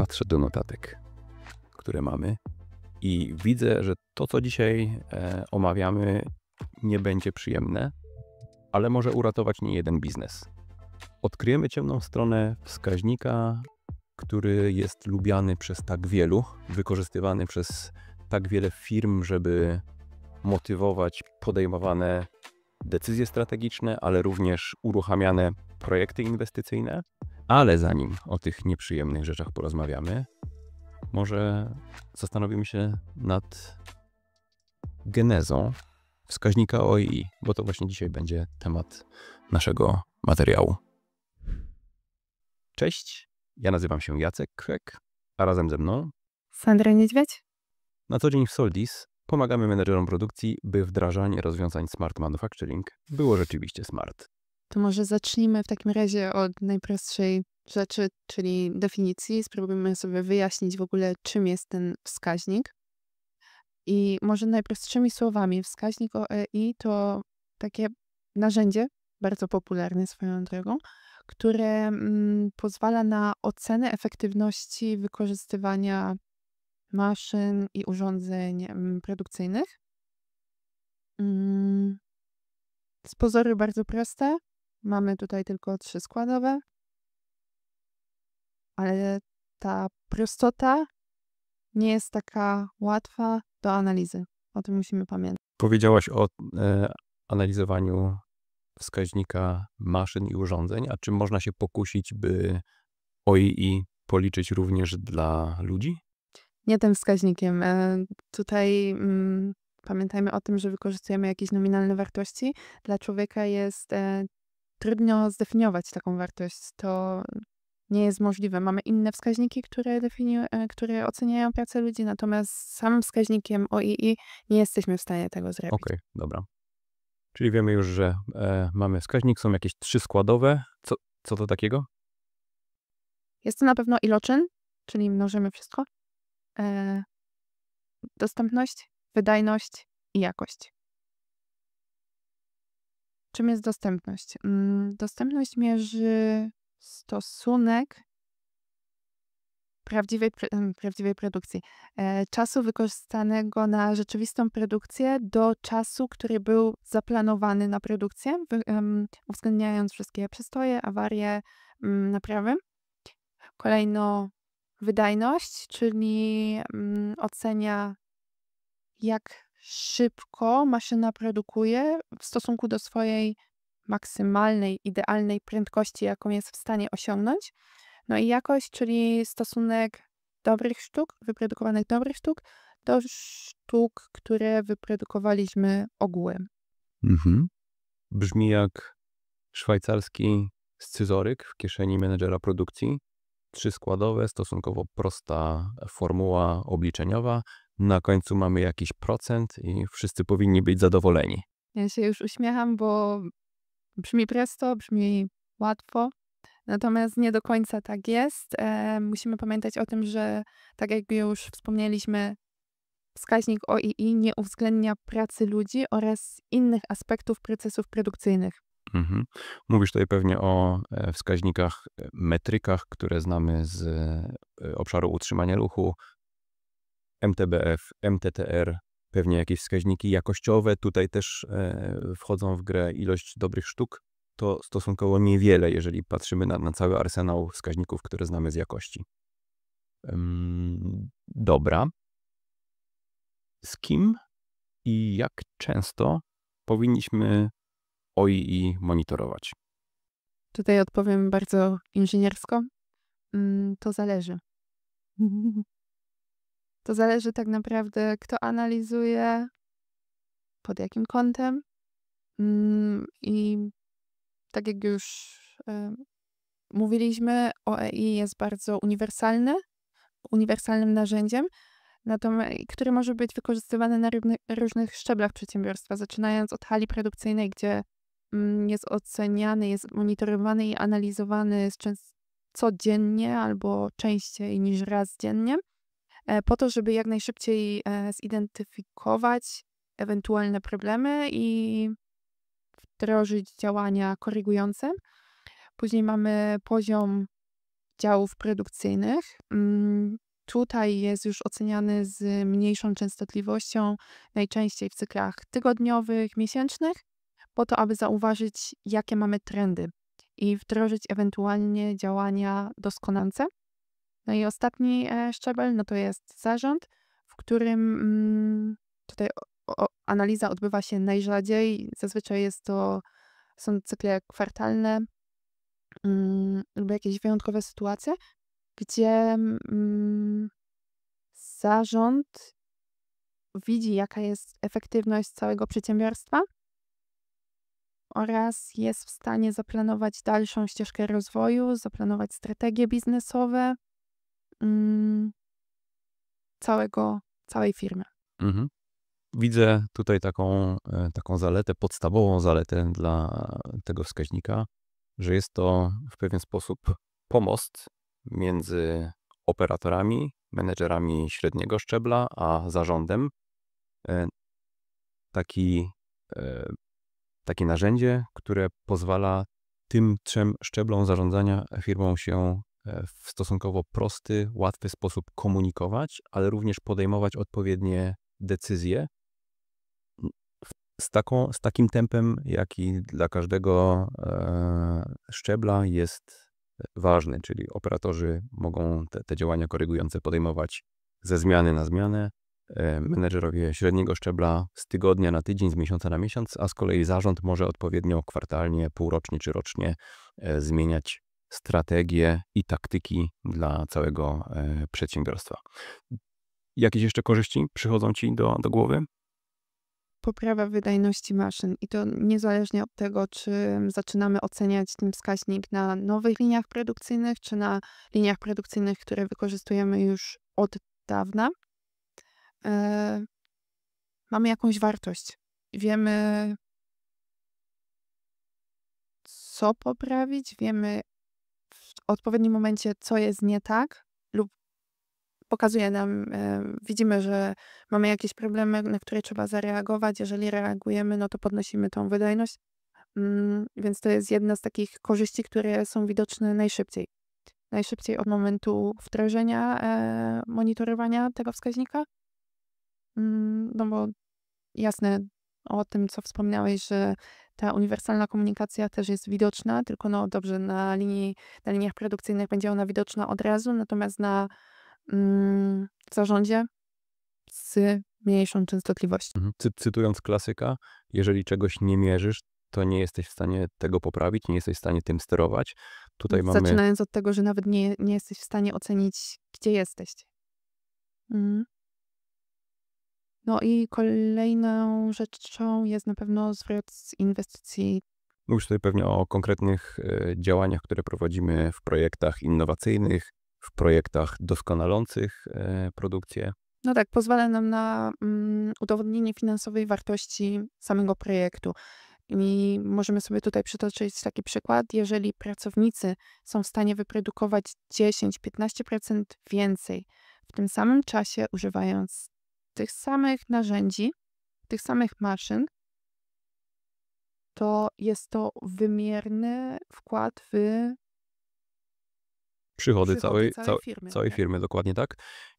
patrzę do notatek, które mamy i widzę, że to, co dzisiaj e, omawiamy, nie będzie przyjemne, ale może uratować nie jeden biznes. Odkryjemy ciemną stronę wskaźnika, który jest lubiany przez tak wielu, wykorzystywany przez tak wiele firm, żeby motywować podejmowane decyzje strategiczne, ale również uruchamiane projekty inwestycyjne. Ale zanim o tych nieprzyjemnych rzeczach porozmawiamy, może zastanowimy się nad genezą wskaźnika OI, bo to właśnie dzisiaj będzie temat naszego materiału. Cześć, ja nazywam się Jacek Krzek, a razem ze mną Sandra Niedźwiedź. Na co dzień w Soldis pomagamy menedżerom produkcji, by wdrażanie rozwiązań Smart Manufacturing było rzeczywiście smart. To może zacznijmy w takim razie od najprostszej rzeczy, czyli definicji. Spróbujmy sobie wyjaśnić w ogóle, czym jest ten wskaźnik. I może najprostszymi słowami, wskaźnik OEI to takie narzędzie, bardzo popularne swoją drogą, które mm, pozwala na ocenę efektywności wykorzystywania maszyn i urządzeń mm, produkcyjnych. Mm, z pozoru bardzo proste, Mamy tutaj tylko trzy składowe, ale ta prostota nie jest taka łatwa do analizy. O tym musimy pamiętać. Powiedziałaś o e, analizowaniu wskaźnika maszyn i urządzeń, a czy można się pokusić, by OII policzyć również dla ludzi? Nie tym wskaźnikiem. E, tutaj mm, pamiętajmy o tym, że wykorzystujemy jakieś nominalne wartości. Dla człowieka jest e, trudno zdefiniować taką wartość. To nie jest możliwe. Mamy inne wskaźniki, które, definiu- e, które oceniają pracę ludzi, natomiast samym wskaźnikiem OII nie jesteśmy w stanie tego zrobić. Okej, okay, dobra. Czyli wiemy już, że e, mamy wskaźnik, są jakieś trzy składowe. Co, co to takiego? Jest to na pewno iloczyn, czyli mnożymy wszystko. E, dostępność, wydajność i jakość. Czym jest dostępność? Mm, dostępność mierzy stosunek prawdziwej, prawdziwej produkcji. E, czasu wykorzystanego na rzeczywistą produkcję do czasu, który był zaplanowany na produkcję, uwzględniając wszystkie przystoje, awarie, mm, naprawy. Kolejno wydajność, czyli mm, ocenia, jak szybko maszyna produkuje w stosunku do swojej maksymalnej, idealnej prędkości, jaką jest w stanie osiągnąć. No i jakość, czyli stosunek dobrych sztuk, wyprodukowanych dobrych sztuk do sztuk, które wyprodukowaliśmy ogółem. Mhm. Brzmi jak szwajcarski scyzoryk w kieszeni menedżera produkcji. Trzyskładowe, stosunkowo prosta formuła obliczeniowa, na końcu mamy jakiś procent i wszyscy powinni być zadowoleni. Ja się już uśmiecham, bo brzmi prosto, brzmi łatwo, natomiast nie do końca tak jest. E, musimy pamiętać o tym, że tak jak już wspomnieliśmy, wskaźnik OII nie uwzględnia pracy ludzi oraz innych aspektów procesów produkcyjnych. Mhm. Mówisz tutaj pewnie o e, wskaźnikach, e, metrykach, które znamy z e, obszaru utrzymania ruchu, MTBF, MTTR, pewnie jakieś wskaźniki jakościowe tutaj też e, wchodzą w grę, ilość dobrych sztuk to stosunkowo niewiele, jeżeli patrzymy na, na cały arsenał wskaźników, które znamy z jakości. Dobra. Z kim i jak często powinniśmy OII monitorować? Tutaj odpowiem bardzo inżyniersko. Mm, to zależy. To zależy tak naprawdę, kto analizuje, pod jakim kątem. Mm, I tak jak już mówiliśmy, OEI jest bardzo uniwersalne, uniwersalnym narzędziem, e, który może być wykorzystywany na różnych szczeblach przedsiębiorstwa, zaczynając od hali produkcyjnej, gdzie mm, jest oceniany, jest monitorowany i analizowany codziennie albo częściej niż raz dziennie E, po to, żeby jak najszybciej e, zidentyfikować ewentualne problemy i wdrożyć działania korygujące. Później mamy poziom działów produkcyjnych. Mm, tutaj jest już oceniany z mniejszą częstotliwością, najczęściej w cyklach tygodniowych, miesięcznych, po to, aby zauważyć, jakie mamy trendy i wdrożyć ewentualnie działania doskonalące. No i ostatni e, szczebel, no to jest zarząd, w którym mm, tutaj analiza odbywa się najrzadziej. Zazwyczaj jest to, są cykle kwartalne mm, lub jakieś wyjątkowe sytuacje, gdzie mm, zarząd widzi, jaka jest efektywność całego przedsiębiorstwa oraz jest w stanie zaplanować dalszą ścieżkę rozwoju, zaplanować strategie biznesowe, Mm, całego, całej firmy. Mhm. Widzę tutaj taką, e, taką zaletę, podstawową zaletę dla tego wskaźnika, że jest to w pewien sposób pomost między operatorami, menedżerami średniego szczebla, a zarządem. E, taki, e, takie narzędzie, które pozwala tym trzem szczeblom zarządzania firmą się E, w stosunkowo prosty, łatwy sposób komunikować, ale również podejmować odpowiednie decyzje z, taką, z takim tempem, jaki dla każdego e, szczebla jest e, ważny, czyli operatorzy mogą te, te, działania korygujące podejmować ze zmiany na zmianę, e, menedżerowie średniego szczebla z tygodnia na tydzień, z miesiąca na miesiąc, a z kolei zarząd może odpowiednio kwartalnie, półrocznie czy rocznie e, zmieniać strategie i taktyki dla całego e, przedsiębiorstwa. Jakieś jeszcze korzyści przychodzą Ci do, do głowy? Poprawa wydajności maszyn i to niezależnie od tego, czy zaczynamy oceniać ten wskaźnik na nowych liniach produkcyjnych, czy na liniach produkcyjnych, które wykorzystujemy już od dawna. E, mamy jakąś wartość. Wiemy, co poprawić, wiemy, odpowiednim momencie, co jest nie tak, lub pokazuje nam, e, widzimy, że mamy jakieś problemy, na które trzeba zareagować. Jeżeli reagujemy, no to podnosimy tą wydajność. Mm, więc to jest jedna z takich korzyści, które są widoczne najszybciej. Najszybciej od momentu wdrożenia, e, monitorowania tego wskaźnika. Mm, no bo jasne, o tym, co wspomniałeś, że ta uniwersalna komunikacja też jest widoczna, tylko no dobrze, na, linii, na liniach produkcyjnych będzie ona widoczna od razu, natomiast na mm, zarządzie z mniejszą częstotliwością. Mhm. cytując klasyka, jeżeli czegoś nie mierzysz, to nie jesteś w stanie tego poprawić, nie jesteś w stanie tym sterować. Tutaj Zaczynając mamy... Zaczynając od tego, że nawet nie, nie jesteś w stanie ocenić, gdzie jesteś. Mhm. No i kolejną rzeczą jest na pewno zwrot z inwestycji. Mówisz tutaj pewnie o konkretnych e, działaniach, które prowadzimy w projektach innowacyjnych, w projektach doskonalących e, produkcję. No tak, pozwala nam na mm, udowodnienie finansowej wartości samego projektu. I możemy sobie tutaj przytoczyć taki przykład, jeżeli pracownicy są w stanie wyprodukować 10-15% więcej w tym samym czasie, używając tych samych narzędzi, tych samych maszyn, to jest to wymierny wkład w przychody, przychody całej, całej, firmy. Całej tak. firmy, dokładnie tak.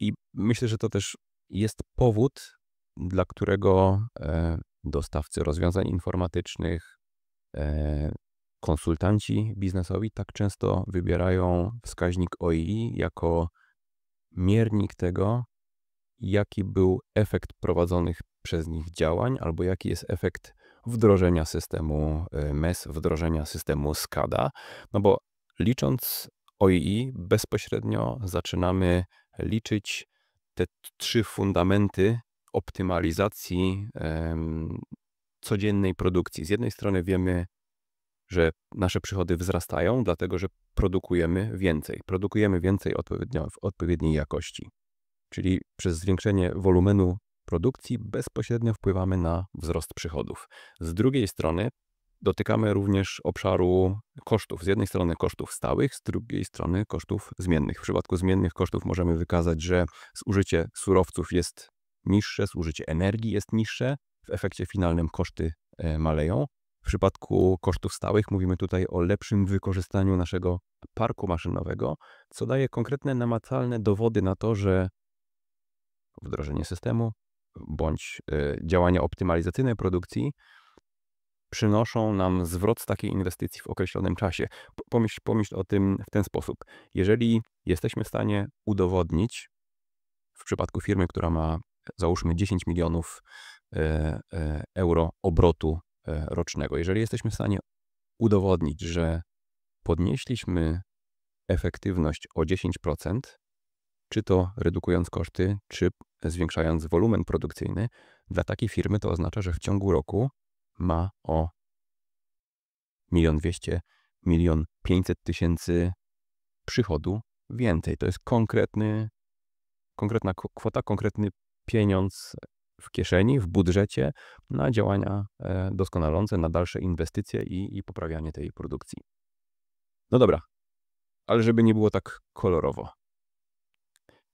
I myślę, że to też jest powód, dla którego e, dostawcy rozwiązań informatycznych, e, konsultanci biznesowi tak często wybierają wskaźnik OI jako miernik tego, jaki był efekt prowadzonych przez nich działań, albo jaki jest efekt wdrożenia systemu y, MES, wdrożenia systemu SCADA, no bo licząc OII bezpośrednio zaczynamy liczyć te trzy fundamenty optymalizacji um, codziennej produkcji. Z jednej strony wiemy, że nasze przychody wzrastają, dlatego że produkujemy więcej. Produkujemy więcej odpowiednio, w odpowiedniej jakości czyli przez zwiększenie wolumenu produkcji bezpośrednio wpływamy na wzrost przychodów. Z drugiej strony dotykamy również obszaru kosztów. Z jednej strony kosztów stałych, z drugiej strony kosztów zmiennych. W przypadku zmiennych kosztów możemy wykazać, że zużycie surowców jest niższe, zużycie energii jest niższe, w efekcie finalnym koszty e, maleją. W przypadku kosztów stałych mówimy tutaj o lepszym wykorzystaniu naszego parku maszynowego, co daje konkretne namacalne dowody na to, że wdrożenie systemu bądź e, działania optymalizacyjne produkcji przynoszą nam zwrot z takiej inwestycji w określonym czasie. Pomyśl, pomyśl o tym w ten sposób. Jeżeli jesteśmy w stanie udowodnić w przypadku firmy, która ma załóżmy 10 milionów e, e, euro obrotu rocznego, jeżeli jesteśmy w stanie udowodnić, że podnieśliśmy efektywność o 10%, czy to redukując koszty, czy zwiększając wolumen produkcyjny, dla takiej firmy to oznacza, że w ciągu roku ma o 1 200 milion 500 tysięcy przychodu więcej. To jest konkretny, konkretna kwota, konkretny pieniądz w kieszeni, w budżecie na działania e, doskonalące, na dalsze inwestycje i, i poprawianie tej produkcji. No dobra, ale żeby nie było tak kolorowo.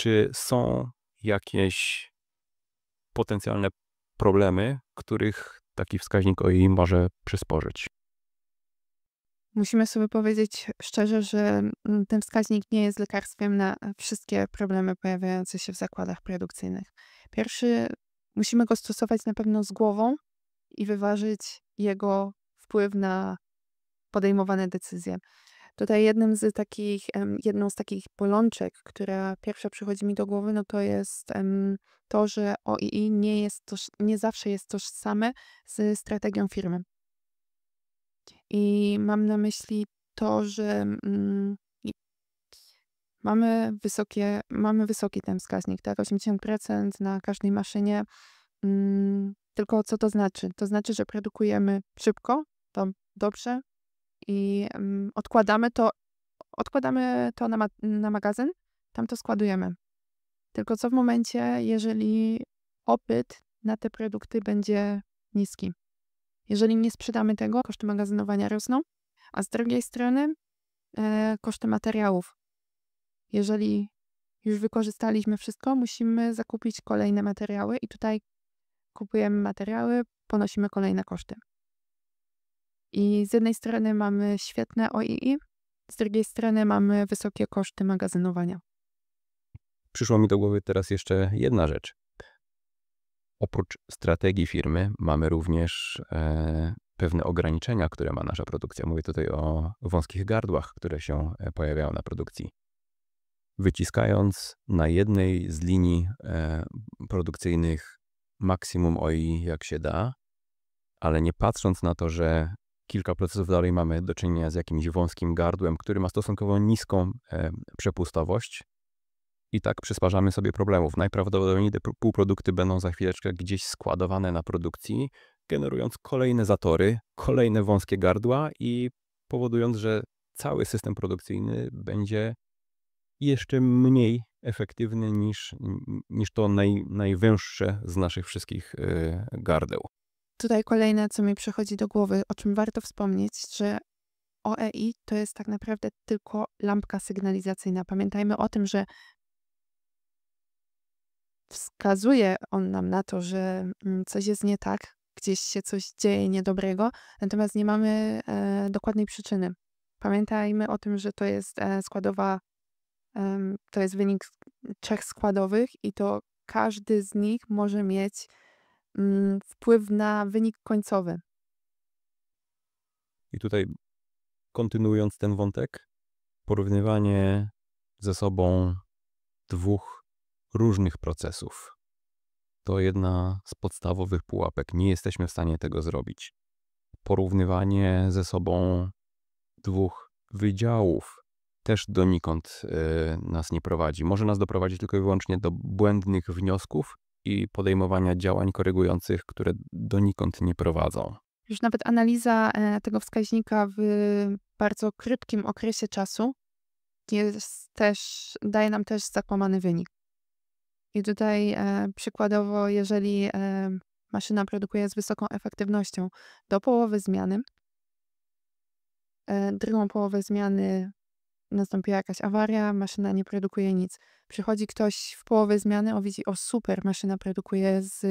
Czy są jakieś potencjalne problemy, których taki wskaźnik OI może przysporzyć? Musimy sobie powiedzieć szczerze, że mm, ten wskaźnik nie jest lekarstwem na wszystkie problemy pojawiające się w zakładach produkcyjnych. Pierwszy, musimy go stosować na pewno z głową i wyważyć jego wpływ na podejmowane decyzje. Tutaj jednym z takich, jedną z takich bolączek, która pierwsza przychodzi mi do głowy, no to jest to, że OII nie, jest toż, nie zawsze jest tożsame z strategią firmy. I mam na myśli to, że mm, mamy, wysokie, mamy wysoki ten wskaźnik, tak? 80% na każdej maszynie. Mm, tylko co to znaczy? To znaczy, że produkujemy szybko, to dobrze, i odkładamy to, odkładamy to na, ma- na magazyn, tam to składujemy. Tylko co w momencie, jeżeli opyt na te produkty będzie niski? Jeżeli nie sprzedamy tego, koszty magazynowania rosną, a z drugiej strony e, koszty materiałów. Jeżeli już wykorzystaliśmy wszystko, musimy zakupić kolejne materiały i tutaj kupujemy materiały, ponosimy kolejne koszty. I z jednej strony mamy świetne OII, z drugiej strony mamy wysokie koszty magazynowania. Przyszło mi do głowy teraz jeszcze jedna rzecz. Oprócz strategii firmy mamy również e, pewne ograniczenia, które ma nasza produkcja. Mówię tutaj o wąskich gardłach, które się e, pojawiają na produkcji. Wyciskając na jednej z linii e, produkcyjnych maksimum OI jak się da, ale nie patrząc na to, że kilka procesów dalej mamy do czynienia z jakimś wąskim gardłem, który ma stosunkowo niską e, przepustowość. I tak przysparzamy sobie problemów. Najprawdopodobniej te półprodukty będą za chwileczkę gdzieś składowane na produkcji, generując kolejne zatory, kolejne wąskie gardła i powodując, że cały system produkcyjny będzie jeszcze mniej efektywny niż, niż to naj, najwęższe z naszych wszystkich e, gardeł. Tutaj kolejne, co mi przychodzi do głowy, o czym warto wspomnieć, że OEI to jest tak naprawdę tylko lampka sygnalizacyjna. Pamiętajmy o tym, że wskazuje on nam na to, że mm, coś jest nie tak, gdzieś się coś dzieje niedobrego, natomiast nie mamy e, dokładnej przyczyny. Pamiętajmy o tym, że to jest e, składowa, e, to jest wynik trzech składowych i to każdy z nich może mieć Mm, wpływ na wynik końcowy. I tutaj kontynuując ten wątek, porównywanie ze sobą dwóch różnych procesów. To jedna z podstawowych pułapek. Nie jesteśmy w stanie tego zrobić. Porównywanie ze sobą dwóch wydziałów też donikąd y, nas nie prowadzi. Może nas doprowadzić tylko i wyłącznie do błędnych wniosków i podejmowania działań korygujących, które donikąd nie prowadzą. Już nawet analiza e, tego wskaźnika w bardzo krótkim okresie czasu jest też, daje nam też zakłamany wynik. I tutaj e, przykładowo, jeżeli e, maszyna produkuje z wysoką efektywnością do połowy zmiany, drugą połowę zmiany nastąpiła jakaś awaria, maszyna nie produkuje nic. Przychodzi ktoś w połowę zmiany, o widzi, o super, maszyna produkuje z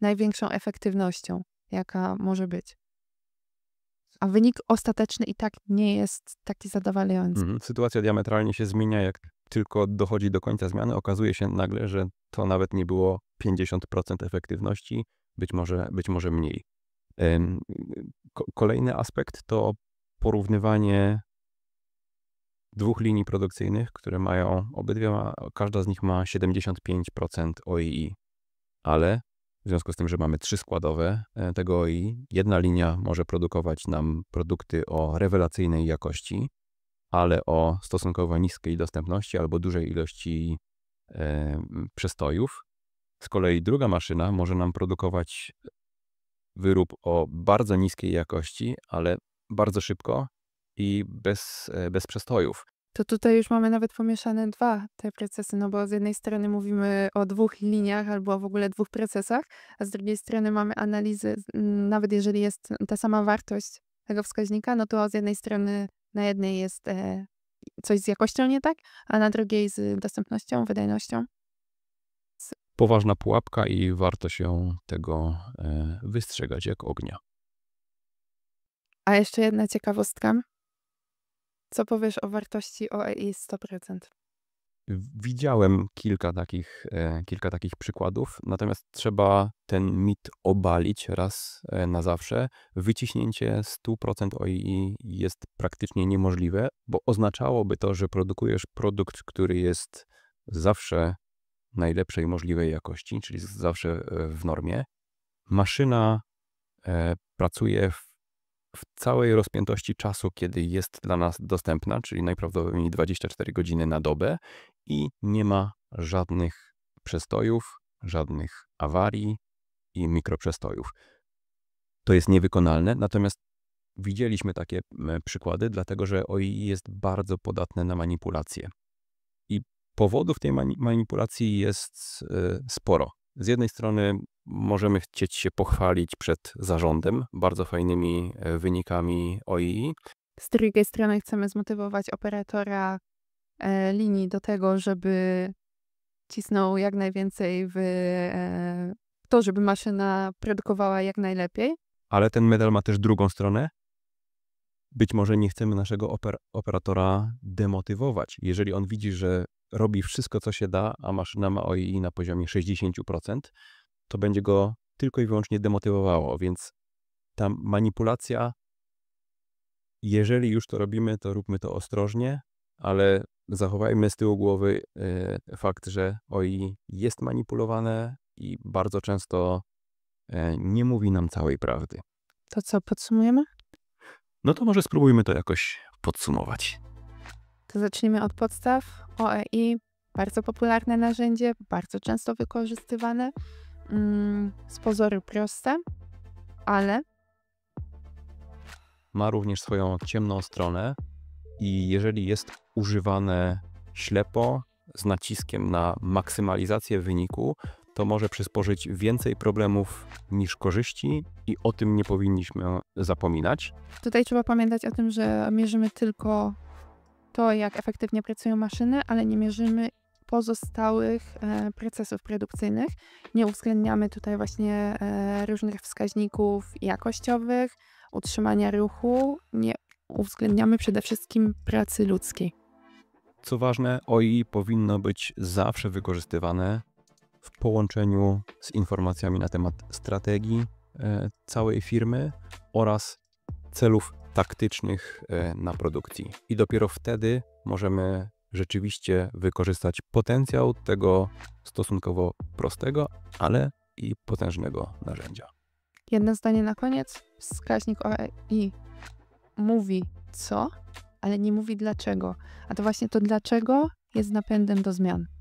największą efektywnością, jaka może być. A wynik ostateczny i tak nie jest taki zadowalający. Mhm. Sytuacja diametralnie się zmienia, jak tylko dochodzi do końca zmiany, okazuje się nagle, że to nawet nie było 50% efektywności, być może, być może mniej. Kolejny aspekt to porównywanie dwóch linii produkcyjnych, które mają, obydwie ma, każda z nich ma 75% OII, ale w związku z tym, że mamy trzy składowe e, tego OII, jedna linia może produkować nam produkty o rewelacyjnej jakości, ale o stosunkowo niskiej dostępności albo dużej ilości e, przestojów. Z kolei druga maszyna może nam produkować e, wyrób o bardzo niskiej jakości, ale bardzo szybko i bez, e, bez przestojów. To tutaj już mamy nawet pomieszane dwa te procesy, no bo z jednej strony mówimy o dwóch liniach albo w ogóle dwóch procesach, a z drugiej strony mamy analizy, nawet jeżeli jest ta sama wartość tego wskaźnika, no to z jednej strony na jednej jest e, coś z jakością nie tak, a na drugiej z dostępnością, wydajnością. Poważna pułapka i warto się tego e, wystrzegać jak ognia. A jeszcze jedna ciekawostka co powiesz o wartości OEI 100%? Widziałem kilka takich, e, kilka takich przykładów, natomiast trzeba ten mit obalić raz e, na zawsze. Wyciśnięcie 100% OEI jest praktycznie niemożliwe, bo oznaczałoby to, że produkujesz produkt, który jest zawsze najlepszej możliwej jakości, czyli zawsze e, w normie. Maszyna pracuje w w całej rozpiętości czasu, kiedy jest dla nas dostępna, czyli najprawdopodobniej 24 godziny na dobę i nie ma żadnych przestojów, żadnych awarii i mikroprzestojów. To jest niewykonalne, natomiast widzieliśmy takie e, przykłady, dlatego że OI jest bardzo podatne na manipulacje. I powodów tej manipulacji jest e, sporo. Z jednej strony możemy chcieć się pochwalić przed zarządem bardzo fajnymi e, wynikami OII. Z drugiej strony chcemy zmotywować operatora e, linii do tego, żeby cisnął jak najwięcej e, w to, żeby maszyna produkowała jak najlepiej. Ale ten medal ma też drugą stronę. Być może nie chcemy naszego oper operatora demotywować. Jeżeli on widzi, że robi wszystko, co się da, a maszyna ma OII na poziomie 60%, to będzie go tylko i wyłącznie demotywowało, więc ta manipulacja, jeżeli już to robimy, to róbmy to ostrożnie, ale zachowajmy z tyłu głowy e, fakt, że OI jest manipulowane i bardzo często e, nie mówi nam całej prawdy. To co, podsumujemy? No to może spróbujmy to jakoś podsumować. To zacznijmy od podstaw. OEI, bardzo popularne narzędzie, bardzo często wykorzystywane z mm, pozoru proste, ale. Ma również swoją ciemną stronę i jeżeli jest używane ślepo z naciskiem na maksymalizację wyniku, to może przysporzyć więcej problemów niż korzyści i o tym nie powinniśmy zapominać. Tutaj trzeba pamiętać o tym, że mierzymy tylko to, jak efektywnie pracują maszyny, ale nie mierzymy pozostałych e, procesów produkcyjnych. Nie uwzględniamy tutaj właśnie e, różnych wskaźników jakościowych, utrzymania ruchu, nie uwzględniamy przede wszystkim pracy ludzkiej. Co ważne, OI powinno być zawsze wykorzystywane w połączeniu z informacjami na temat strategii e, całej firmy oraz celów taktycznych na produkcji. I dopiero wtedy możemy rzeczywiście wykorzystać potencjał tego stosunkowo prostego, ale i potężnego narzędzia. Jedno zdanie na koniec. Wskaźnik OEI mówi co, ale nie mówi dlaczego. A to właśnie to dlaczego jest napędem do zmian.